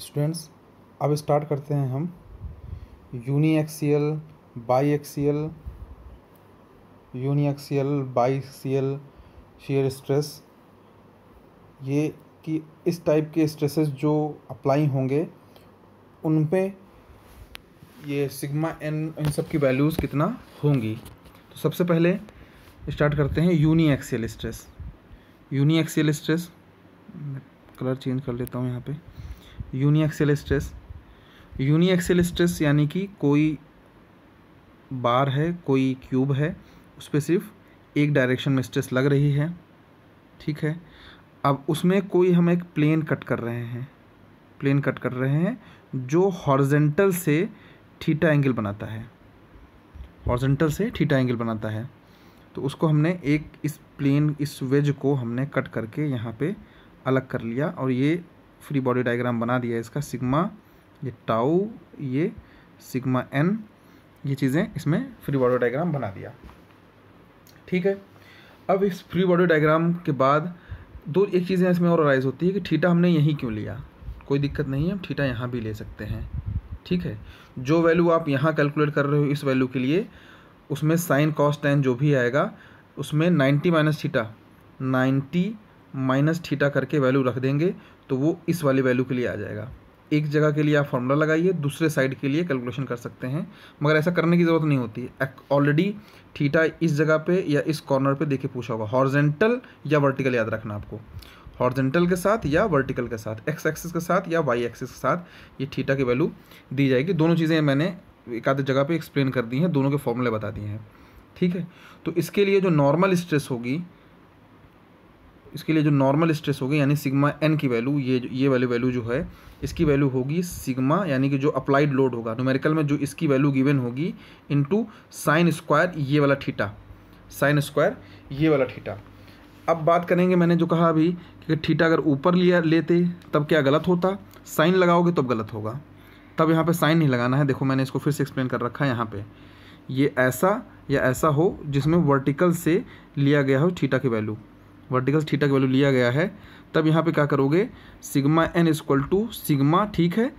students अब start करते हैं हम uniaxial biaxial uniaxial biaxial shear stress ये कि इस टाइप के स्ट्रेसेस जो अप्लाई होंगे उन पे ये सिग्मा एन इन सब की वैल्यूज़ कितना होंगी तो सबसे पहले स्टार्ट करते हैं uniaxial stress uniaxial stress colour change कर लेता हूँ यहाँ पे uniaxial axial stress uniaxial axial stress यानी कि कोई बार है कोई क्यूब है उस पर सिर्फ एक डायरेक्शन में स्ट्रेस लग रही है ठीक है अब उसमें कोई हम एक प्लेन कट कर रहे हैं प्लेन कट कर रहे हैं जो हॉर्जेंटल से थीटा एंगल बनाता है हॉर्जेंटल से थीटा एंगल बनाता है तो उसको हमने एक इस प्लेन इस वेज को हमने कट करके यहाँ पे अलग कर लिया और ये फ्री बॉडी डायग्राम बना दिया है इसका सिग्मा ये टाउ ये सिग्मा एन ये चीज़ें इसमें फ्री बॉडी डायग्राम बना दिया ठीक है अब इस फ्री बॉडी डायग्राम के बाद दो एक चीज़ें इसमें और राइज होती है कि ठीटा हमने यहीं क्यों लिया कोई दिक्कत नहीं है हम ठीटा यहाँ भी ले सकते हैं ठीक है जो वैल्यू आप यहाँ कैलकुलेट कर रहे हो इस वैल्यू के लिए उसमें साइन कॉस टेन जो भी आएगा उसमें ninety minus theta ninety minus theta करके वैल्यू रख देंगे तो वो इस वाली वैल्यू के लिए आ जाएगा एक जगह के लिए आप फॉर्मूला लगाइए दूसरे साइड के लिए कैलकुलेशन कर सकते हैं मगर ऐसा करने की ज़रूरत नहीं होती ऑलरेडी थीटा इस जगह पे या इस कॉर्नर पे देखे पूछा होगा हॉर्जेंटल या वर्टिकल याद रखना आपको हॉर्जेंटल के साथ या वर्टिकल के साथ एक्स एक्सिस के साथ या वाई एक्सिस के साथ ये थीटा की वैल्यू दी जाएगी दोनों चीज़ें मैंने एक आधे जगह पर एक्सप्लेन कर दी हैं दोनों के फॉर्मूले बता दिए हैं ठीक है तो इसके लिए जो नॉर्मल स्ट्रेस होगी इसके लिए जो नॉर्मल स्ट्रेस होगी यानी सिग्मा एन की वैल्यू ये ये वाली वैल्यू जो है इसकी वैल्यू होगी सिग्मा यानी कि जो अप्लाइड लोड होगा न्यूमेरिकल में जो इसकी वैल्यू गिवन होगी इनटू साइन स्क्वायर ये वाला ठीटा साइन स्क्वायर ये वाला ठीटा अब बात करेंगे मैंने जो कहा अभी कि ठीटा अगर ऊपर लिया लेते तब क्या गलत होता साइन लगाओगे तब गलत होगा तब यहाँ पर साइन नहीं लगाना है देखो मैंने इसको फिर से एक्सप्लेन कर रखा है यहाँ पर ये ऐसा या ऐसा हो जिसमें वर्टिकल से लिया गया हो ठीटा की वैल्यू वर्टिकल थीटा का वैल्यू लिया गया है तब यहाँ पे क्या करोगे sigma N is equal to sigma ठीक है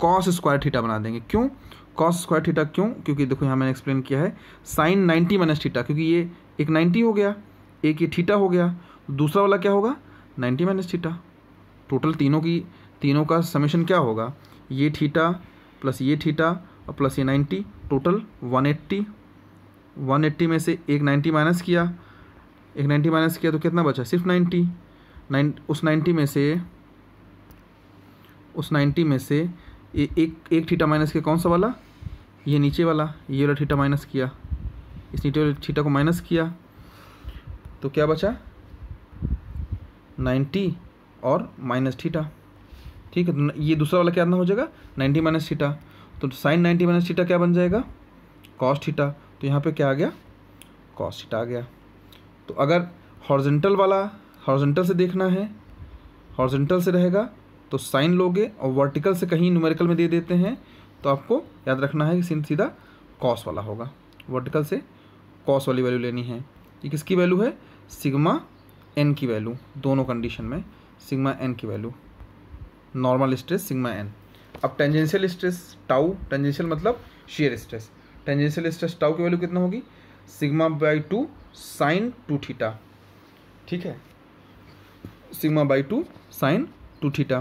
कॉस स्क्वायर थीटा बना देंगे क्यों कॉस स्क्वायर थीटा क्यों क्योंकि देखो यहाँ मैंने एक्सप्लेन किया है साइन नाइन्टी माइनस थीटा क्योंकि ये एक नाइन्टी हो गया एक ये थीटा हो गया दूसरा वाला क्या होगा नाइन्टी माइनस थीटा टोटल तीनों की तीनों का समेशन क्या होगा ये थीटा प्लस ये थीटा और प्लस ये ninety total one eighty one eighty में से एक नाइन्टी माइनस किया एक नाइन्टी माइनस किया तो कितना बचा सिर्फ नाइन्टी नाइन उस नाइन्टी में से उस नाइन्टी में से ये एक एक थीटा माइनस किया कौन सा वाला ये नीचे वाला ये वाला थीटा माइनस किया इस नीचे वाले थीटा को माइनस किया तो क्या बचा नाइन्टी और माइनस थीटा ठीक है तो ये दूसरा वाला क्या आना हो जाएगा नाइन्टी माइनस थीटा तो साइन नाइन्टी माइनस थीटा क्या बन जाएगा कॉस्ट थीटा तो यहाँ पे क्या आ गया कॉस्ट थीटा आ गया तो अगर हॉर्जेंटल वाला हॉर्जेंटल से देखना है हॉर्जेंटल से रहेगा तो साइन लोगे और वर्टिकल से कहीं न्यूमेरिकल में दे देते हैं तो आपको याद रखना है कि सीन सीधा कॉस वाला होगा वर्टिकल से कॉस वाली वैल्यू लेनी है ये किसकी वैल्यू है सिग्मा एन की वैल्यू दोनों कंडीशन में सिग्मा एन की value normal stress sigma N अब टेंजेंशियल स्ट्रेस टाउ टेंजेंशियल मतलब shear stress tangential stress tau की वैल्यू कितना होगी sigma by two sine two theta ठीक है sigma by two sine two theta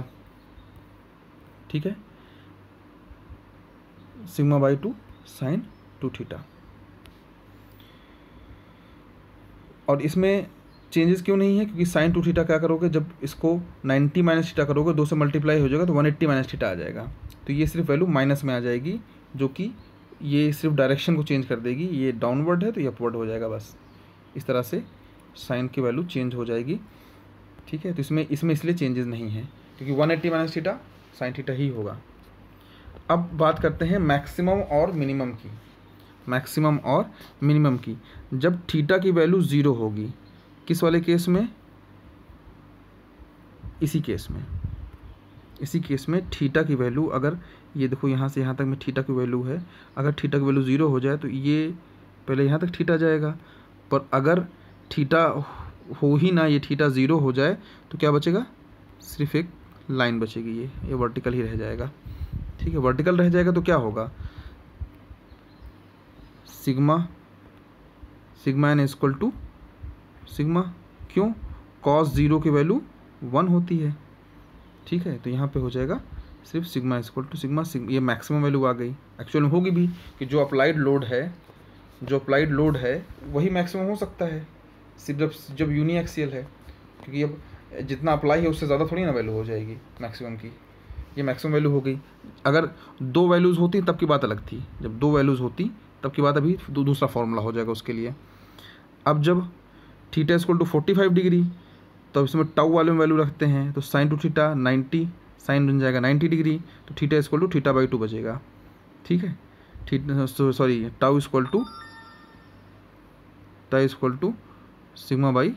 ठीक है sigma by two sine two theta और इसमें चेंजेस क्यों नहीं है क्योंकि साइन टू थीटा क्या करोगे जब इसको 90 माइनस थीटा करोगे दो से मल्टीप्लाई हो जाएगा तो 180 माइनस थीटा आ जाएगा तो ये सिर्फ वैल्यू माइनस में आ जाएगी जो कि ये सिर्फ डायरेक्शन को चेंज कर देगी ये डाउनवर्ड है तो ये अपवर्ड हो जाएगा बस इस तरह से साइन की वैल्यू चेंज हो जाएगी ठीक है तो इसमें इसमें इसलिए चेंजेस नहीं है क्योंकि one eighty minus theta sine theta ही होगा अब बात करते हैं मैक्सिमम और मिनिमम की मैक्सिमम और मिनिमम की जब थीटा की वैल्यू ज़ीरो होगी किस वाले केस में इसी केस में इसी केस में थीटा की वैल्यू अगर ये देखो यहाँ से यहाँ तक में थीटा की वैल्यू है अगर थीटा की वैल्यू ज़ीरो हो जाए तो ये पहले यहाँ तक थीटा जाएगा पर अगर थीटा हो ही ना ये थीटा ज़ीरो हो जाए तो क्या बचेगा सिर्फ एक लाइन बचेगी ये ये वर्टिकल ही रह जाएगा ठीक है वर्टिकल रह जाएगा तो क्या होगा sigma sigma N is equal to sigma क्यों कॉस ज़ीरो की वैल्यू वन होती है ठीक है तो यहाँ पे हो जाएगा सिर्फ सिग्मा इजक्ल टू सिग्मा ये मैक्सिमम वैल्यू आ गई एक्चुअल होगी भी कि जो अप्लाइड लोड है जो अप्लाइड लोड है वही मैक्सिमम हो सकता है सिर्फ जब जब यूनी है क्योंकि अब जितना अप्लाई है उससे ज़्यादा थोड़ी ना वैल्यू हो जाएगी मैक्सिमम की ये मैक्सिमम वैल्यू हो गई अगर दो वैल्यूज़ होती तब की बात अलग थी जब दो वैल्यूज़ होती तब की बात अभी दूसरा फॉर्मूला हो जाएगा उसके लिए अब जब theta is equal to forty five degree तो इसमें टाउ वाले में वैल्यू रखते हैं तो sine two theta ninety sine बन जाएगा नाइन्टी डिग्री तो थीटा इसको टू थीटा बाई टू बचेगा ठीक है ठीक sorry tau is equal to is equal to sigma by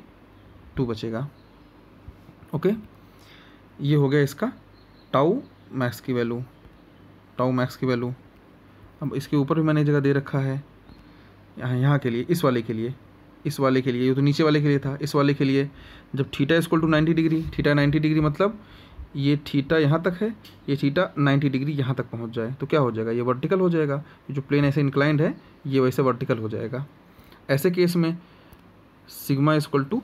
two बचेगा ओके ये हो गया इसका टाउ मैक्स की वैल्यू टाउ मैक्स की वैल्यू अब इसके ऊपर भी मैंने जगह दे रखा है यहाँ यहाँ के लिए इस वाले के लिए इस वाले के लिए ये तो नीचे वाले के लिए था इस वाले के लिए जब theta equal to ninety degree theta ninety degree मतलब ये थीटा यहाँ तक है ये थीटा नाइन्टी डिग्री यहाँ तक पहुँच जाए तो क्या हो जाएगा ये वर्टिकल हो जाएगा जो प्लेन ऐसे इंक्लाइंड है ये वैसे वर्टिकल हो जाएगा ऐसे केस में sigma is equal to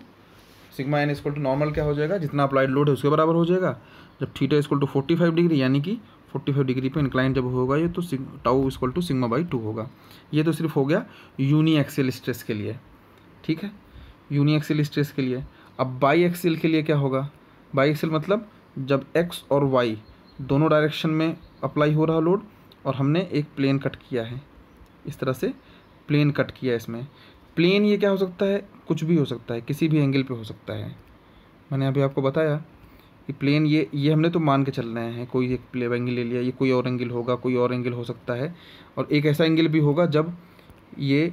sigma N is equal to normal क्या हो जाएगा जितना अप्लाइड लोड है उसके बराबर हो जाएगा जब theta is equal to forty five degree यानी कि फोर्टी फाइव डिग्री पर इंक्लाइन जब होगा ये तो tau is equal to sigma by two होगा ये तो सिर्फ हो गया यूनी एक्सेल स्ट्रेस के लिए ठीक है यूनी एक्सेल स्ट्रेस के लिए अब बाई एक्सेल के लिए क्या होगा बाई एक्सेल मतलब जब एक्स और वाई दोनों डायरेक्शन में अप्लाई हो रहा लोड और हमने एक प्लेन कट किया है इस तरह से प्लेन कट किया है इसमें प्लेन ये क्या हो सकता है कुछ भी हो सकता है किसी भी एंगल पे हो सकता है मैंने अभी आपको बताया कि प्लेन ये ये हमने तो मान के चल रहे हैं कोई एक प्ले एंगल ले लिया ये कोई और एंगल होगा कोई और एंगल हो सकता है और एक ऐसा एंगल भी होगा जब ये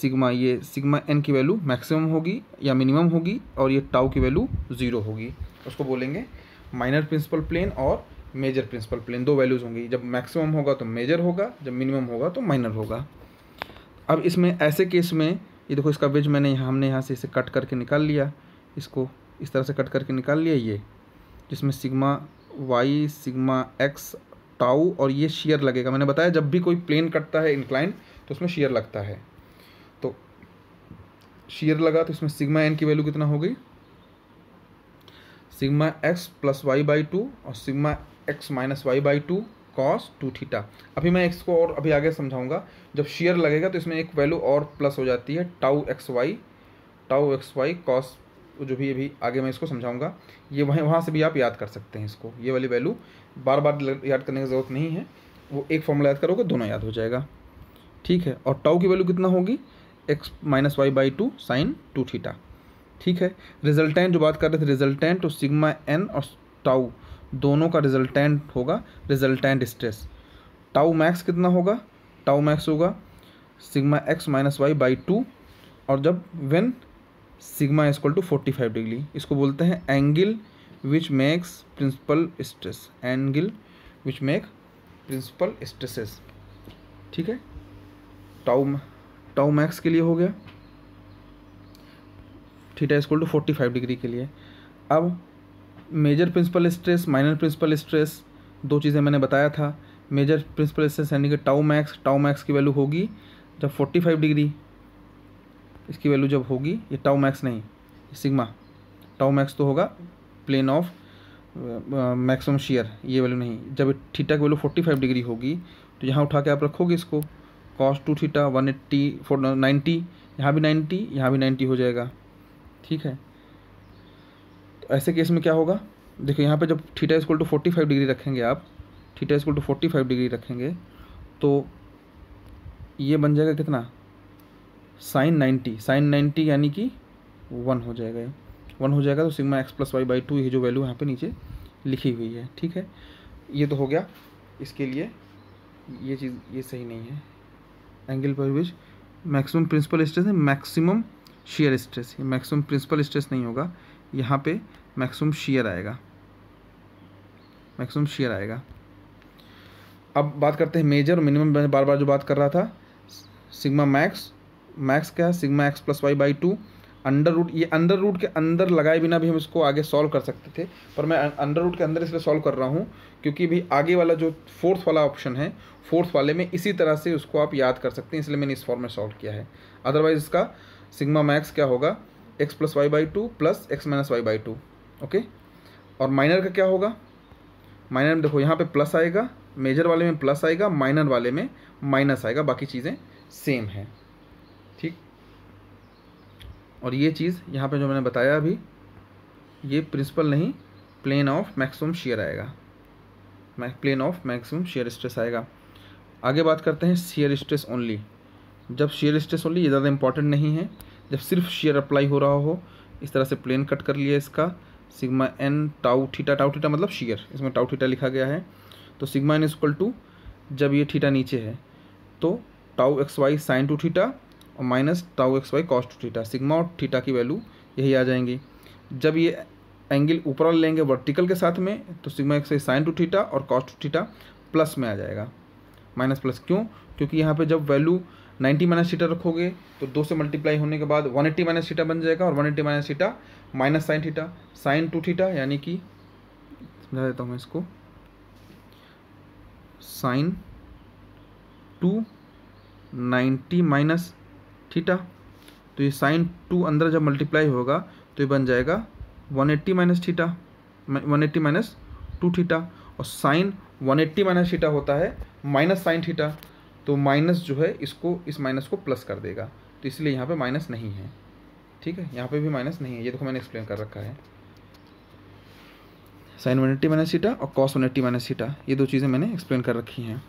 सिग्मा ये सिग्मा एन की वैल्यू मैक्सिमम होगी या मिनिमम होगी और ये टाउ की वैल्यू ज़ीरो होगी उसको बोलेंगे माइनर प्रिंसिपल प्लेन और मेजर प्रिंसिपल प्लेन दो वैल्यूज़ होंगी जब मैक्सिमम होगा तो मेजर होगा जब मिनिमम होगा तो माइनर होगा अब इसमें ऐसे केस में ये देखो इसका वेज मैंने यहाँ हमने यहाँ से इसे कट करके निकाल लिया इसको इस तरह से कट करके निकाल लिया ये जिसमें sigma Y sigma X tau और ये शेयर लगेगा मैंने बताया जब भी कोई प्लेन कटता है इंक्लाइन तो उसमें शेयर लगता है तो शेयर लगा तो इसमें सिग्मा एन की वैल्यू कितना हो गई sigma X plus Y by two और sigma X minus Y by two cos two theta अभी मैं इसको और अभी आगे समझाऊंगा जब शेयर लगेगा तो इसमें एक वैल्यू और प्लस हो जाती है tau X Y tau X Y cos जो भी अभी आगे मैं इसको समझाऊंगा ये वहीं वहाँ से भी आप याद कर सकते हैं इसको ये वाली वैल्यू बार बार याद करने की ज़रूरत नहीं है वो एक फॉर्मूला याद करोगे दोनों याद हो जाएगा ठीक है और टाउ की वैल्यू कितना होगी X minus Y by two sine two theta ठीक है रिजल्टेंट जो बात कर रहे थे रिजल्टेंट तो सिग्मा एन और टाउ दोनों का रिजल्टेंट होगा रिजल्टेंट स्ट्रेस टाउ मैक्स कितना होगा टाउ मैक्स होगा sigma X minus Y by two और जब when sigma is equal to forty five degree इसको बोलते हैं angle which makes principal stress angle which make principal stresses ठीक है टाउ टाउ मैक्स के लिए हो गया theta is equal to forty five degree के लिए अब major principal stress minor principal stress दो चीज़ें मैंने बताया था मेजर प्रिंसिपल स्ट्रेस यानी कि टाउ मैक्स टाउ मैक्स की वैल्यू होगी जब फोर्टी फाइव डिग्री इसकी वैल्यू जब होगी ये टाउ मैक्स नहीं सिग्मा टाउ मैक्स तो होगा प्लेन ऑफ मैक्सिमम शेयर ये वैल्यू नहीं जब थीटा की वैल्यू फोर्टी फाइव डिग्री होगी तो यहाँ उठा के आप रखोगे इसको cos two theta one eighty for ninety यहाँ भी नाइन्टी यहाँ भी नाइन्टी हो जाएगा ठीक है ऐसे केस में क्या होगा देखो यहाँ पे जब theta is equal to forty five degree रखेंगे आप theta is equal to forty five degree रखेंगे तो ये बन जाएगा कितना साइन नाइन्टी साइन नाइन्टी यानी कि वन हो जाएगा वन हो जाएगा तो sigma X plus Y by two ये जो वैल्यू यहाँ पे नीचे लिखी हुई है ठीक है ये तो हो गया इसके लिए ये चीज़ ये सही नहीं है एंगल पर विच मैक्सिमम प्रिंसिपल स्ट्रेस है मैक्सिमम शेयर स्ट्रेस ये मैक्सिमम प्रिंसिपल स्ट्रेस नहीं होगा यहाँ पे मैक्सिमम शेयर आएगा मैक्सिमम शेयर आएगा अब बात करते हैं मेजर और मिनिमम मैं बार बार जो बात कर रहा था सिग्मा मैक्स मैक्स क्या है sigma X plus Y by two under root ये अंडर रूट के अंदर लगाए बिना भी हम इसको आगे सॉल्व कर सकते थे पर मैं अं-, अंडर रूट के अंदर इसलिए सॉल्व कर रहा हूँ क्योंकि भी आगे वाला जो फोर्थ वाला ऑप्शन है फोर्थ वाले में इसी तरह से उसको आप याद कर सकते हैं इसलिए मैंने इस फॉर्म में सॉल्व किया है अदरवाइज इसका सिग्मा मैक्स क्या होगा X plus Y by two plus X minus Y by two okay और माइनर का क्या होगा माइनर में देखो यहाँ पे प्लस आएगा मेजर वाले में प्लस आएगा माइनर वाले में माइनस आएगा बाकी चीज़ें सेम हैं ठीक और ये चीज़ यहाँ पे जो मैंने बताया अभी ये प्रिंसिपल नहीं प्लेन ऑफ मैक्सिमम शेयर आएगा plane of maximum shear stress आएगा आगे बात करते हैं शेयर स्ट्रेस ओनली जब शेयर स्ट्रेस ओनली ये ज़्यादा इंपॉर्टेंट नहीं है जब सिर्फ शेयर अप्लाई हो रहा हो इस तरह से प्लेन कट कर लिया इसका sigma N tau theta tau theta मतलब शीयर इसमें टाउ थीटा लिखा गया है तो सिग्मा एन इजक्ल टू जब ये थीटा नीचे है तो tau X Y sine two theta और minus tau X Y cos two theta sigma और थीटा की वैल्यू यही आ जाएंगी जब ये एंगल ऊपर लेंगे वर्टिकल के साथ में तो sigma X Y sine two theta और कॉस टू थीटा प्लस में आ जाएगा माइनस प्लस क्यों क्योंकि यहाँ पर जब वैल्यू 90 माइनस सीटा रखोगे तो दो से मल्टीप्लाई होने के बाद 180 एट्टी माइनस सीटा बन जाएगा और 180 eighty minus theta minus sine theta sine two theta यानी कि समझा देता हूँ मैं इसको sine two ninety minus theta तो ये साइन टू अंदर जब मल्टीप्लाई होगा तो ये बन जाएगा 180 eighty minus theta one eighty minus two theta और sine one eighty minus theta होता है माइनस साइन थीटा तो माइनस जो है इसको इस माइनस को प्लस कर देगा तो इसलिए यहाँ पे माइनस नहीं है ठीक है यहाँ पे भी माइनस नहीं है ये देखो मैंने एक्सप्लेन कर रखा है साइन वन एट्टी माइनस सीटा और कॉस वन एट्टी माइनस सीटा ये दो चीज़ें मैंने एक्सप्लेन कर रखी हैं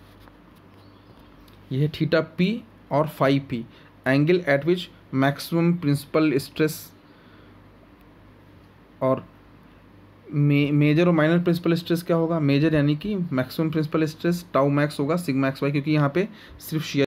यह है थीटा पी और five P angle at which maximum principal stress और मेजर और माइनर प्रिंसिपल स्ट्रेस क्या होगा मेजर यानी कि maximum principal stress tau max होगा सिग्मा एक्स वाई क्योंकि यहाँ पे सिर्फ शेयर